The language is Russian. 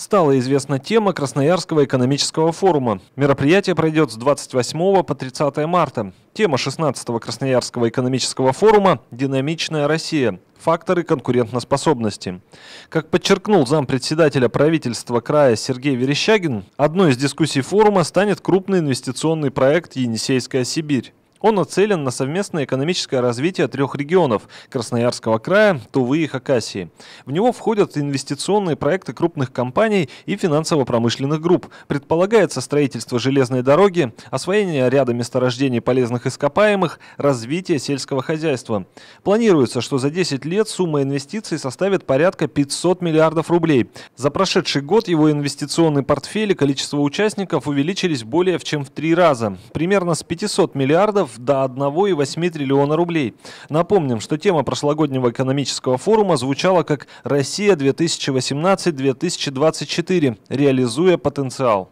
стала известна тема Красноярского экономического форума. Мероприятие пройдет с 28 по 30 марта. Тема 16-го Красноярского экономического форума «Динамичная Россия. Факторы конкурентоспособности». Как подчеркнул зампредседателя правительства края Сергей Верещагин, одной из дискуссий форума станет крупный инвестиционный проект «Енисейская Сибирь». Он нацелен на совместное экономическое развитие трех регионов – Красноярского края, Тувы и Хакасии. В него входят инвестиционные проекты крупных компаний и финансово-промышленных групп. Предполагается строительство железной дороги, освоение ряда месторождений полезных ископаемых, развитие сельского хозяйства. Планируется, что за 10 лет сумма инвестиций составит порядка 500 миллиардов рублей. За прошедший год его инвестиционный портфель и количество участников увеличились более чем в три раза – примерно с 500 миллиардов долларов до 1,8 триллиона рублей. Напомним, что тема прошлогоднего экономического форума звучала как «Россия 2018-2024. Реализуя потенциал».